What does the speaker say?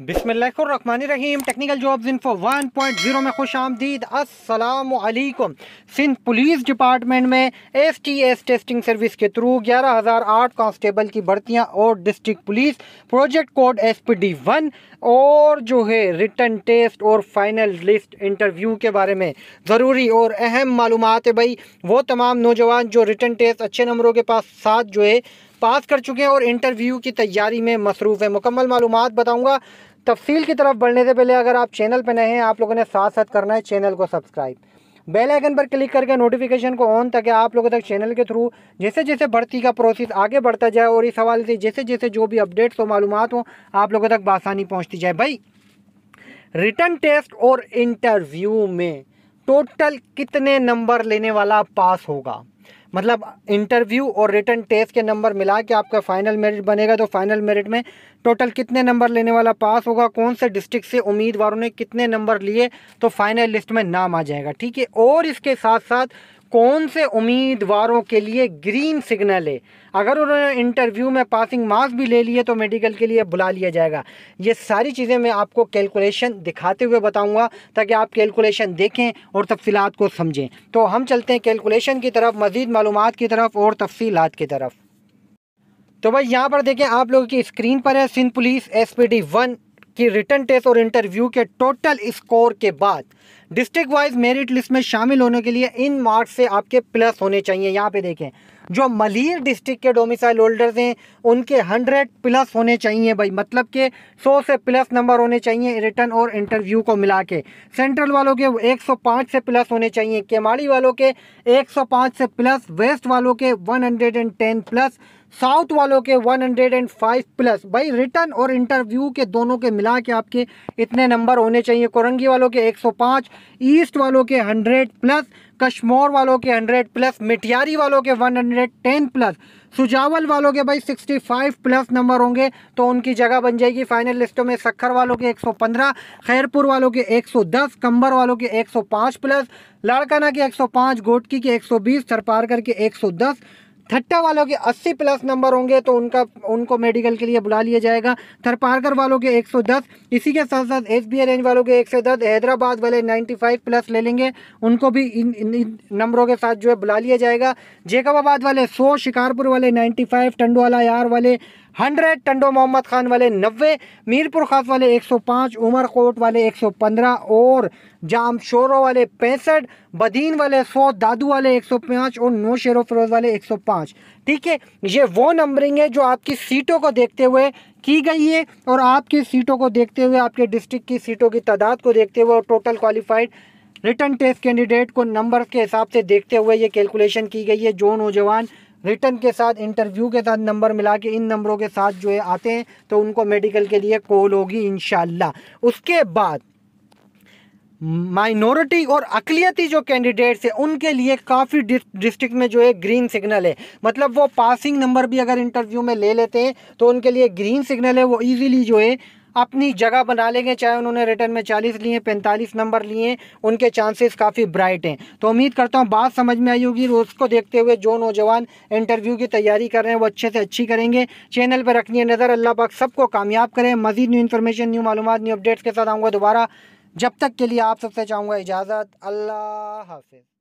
बिसमीम technical jobs info zero में खुश आमदीद असलकुम सिंध पुलिस डिपार्टमेंट में S T S testing service के थ्रू ग्यारह हज़ार आठ कॉन्स्टेबल की भर्तियाँ और district police project code S P D one और जो है रिटर्न टेस्ट और फाइनल लिस्ट इंटरव्यू के बारे में ज़रूरी और अहम मालूम है भाई वो तमाम नौजवान जो रिटर्न टेस्ट अच्छे नंबरों के पास साथ जो है पास कर चुके हैं और इंटरव्यू की तैयारी में मसरूफ़ हैं मुकम्मल मालूम बताऊँगा तफसील की तरफ बढ़ने से पहले अगर आप चैनल पर नए हैं आप लोगों ने साथ साथ करना है चैनल को सब्सक्राइब बेल आइकन पर क्लिक करके नोटिफिकेशन को ऑन ताकि आप लोगों तक चैनल के थ्रू जैसे जैसे भर्ती का प्रोसेस आगे बढ़ता जाए और इस हवाले से जैसे जैसे जो भी अपडेट्स हो मालूम हो आप लोगों तक बासानी पहुँचती जाए भाई रिटर्न टेस्ट और इंटरव्यू में टोटल कितने नंबर लेने वाला पास होगा मतलब इंटरव्यू और रिटर्न टेस्ट के नंबर मिला के आपका फाइनल मेरिट बनेगा तो फाइनल मेरिट में टोटल कितने नंबर लेने वाला पास होगा कौन से डिस्ट्रिक्ट से उम्मीदवारों ने कितने नंबर लिए तो फाइनल लिस्ट में नाम आ जाएगा ठीक है और इसके साथ साथ कौन से उम्मीदवारों के लिए ग्रीन सिग्नल है अगर उन्होंने इंटरव्यू में पासिंग मार्क्स भी ले लिए तो मेडिकल के लिए बुला लिया जाएगा ये सारी चीज़ें मैं आपको कैलकुलेशन दिखाते हुए बताऊंगा ताकि आप कैलकुलेशन देखें और तफसीत को समझें तो हम चलते हैं कैलकुलेशन की तरफ मज़ीद मालूम की तरफ और तफसीत की तरफ तो भाई यहाँ पर देखें आप लोगों की स्क्रीन पर है Sindh police S P D one कि रिटर्न टेस्ट और इंटरव्यू के टोटल स्कोर के बाद डिस्ट्रिक्ट वाइज मेरिट लिस्ट में शामिल होने के लिए इन मार्क्स से आपके प्लस होने चाहिए यहाँ पे देखें जो मलिर डिस्ट्रिक्ट के डोमिसाइल होल्डर्स हैं उनके हंड्रेड प्लस होने चाहिए भाई मतलब के सौ से प्लस नंबर होने चाहिए रिटर्न और इंटरव्यू को मिला के सेंट्रल वालों के 105 से प्लस होने चाहिए केमाड़ी वालों के 105 से प्लस वेस्ट वालों के 110 प्लस साउथ वालों के 105 प्लस भाई रिटर्न और इंटरव्यू के दोनों के मिला के आपके इतने नंबर होने चाहिए कोरंगी वालों के 105 ईस्ट वालों के 100 प्लस कश्मोर वालों के 100 प्लस मिठियारी वालों के 110 प्लस सुजावल वालों के भाई 65 प्लस नंबर होंगे तो उनकी जगह बन जाएगी फाइनल लिस्टों में सखर वालों के 115 खैरपुर वालों के 110 कंबर वालों के 105 प्लस लाड़काना के 105 गोटकी के 120 सरपारकर के 110 थट्टा वालों के 80 प्लस नंबर होंगे तो उनका उनको मेडिकल के लिए बुला लिया जाएगा थरपारकर वालों के 110 इसी के साथ साथ एस बी रेंज वालों के 110 हैदराबाद वाले 95 प्लस ले लेंगे उनको भी इन, इन, इन नंबरों के साथ जो है बुला लिया जाएगा जेकबाबाद वाले 100 शिकारपुर वाले 95 टंडवाला यार वाले हंड्रेड टंडो मोहम्मद खान वाले नब्बे मीरपुर खास वाले एक सौ उमर उमरकोट वाले एक सौ पंद्रह और जाम शोरों वाले पैंसठ बदीन वाले सौ दादू वाले एक सौ पाँच और नौ शेर फरोज वाले एक सौ पाँच ठीक है ये वो नंबरिंग है जो आपकी सीटों को देखते हुए की गई है और आपकी सीटों को देखते हुए आपके डिस्ट्रिक्ट की सीटों की तादाद को देखते हुए और total qualified written test candidate को नंबर के हिसाब से देखते हुए ये कैलकुलेशन की गई है जो नौजवान रिटर्न के साथ इंटरव्यू के साथ नंबर मिला के इन नंबरों के साथ जो है आते हैं तो उनको मेडिकल के लिए कॉल होगी इन उसके बाद माइनॉरिटी और अकलियती जो कैंडिडेट्स हैं उनके लिए काफ़ी डिस्ट्रिक्ट में जो है ग्रीन सिग्नल है मतलब वो पासिंग नंबर भी अगर इंटरव्यू में ले लेते हैं तो उनके लिए ग्रीन सिग्नल है वो इजीली जो है अपनी जगह बना लेंगे चाहे उन्होंने रिटर्न में चालीस लिए पैंतालीस नंबर लिए उनके चांसेस काफ़ी ब्राइट हैं तो उम्मीद करता हूँ बात समझ में आई होगी उसको देखते हुए जो नौजवान इंटरव्यू की तैयारी कर रहे हैं वो अच्छे से अच्छी करेंगे चैनल पर रखनी है नज़र अल्लाह पाक सबको कामयाब करें मजीद न्यू इन्फॉर्मेशन न्यू मालूम न्यू अपडेट्स के साथ आऊँगा दोबारा जब तक के लिए आप सबसे चाहूँगा इजाज़त अल्लाह हाफिज़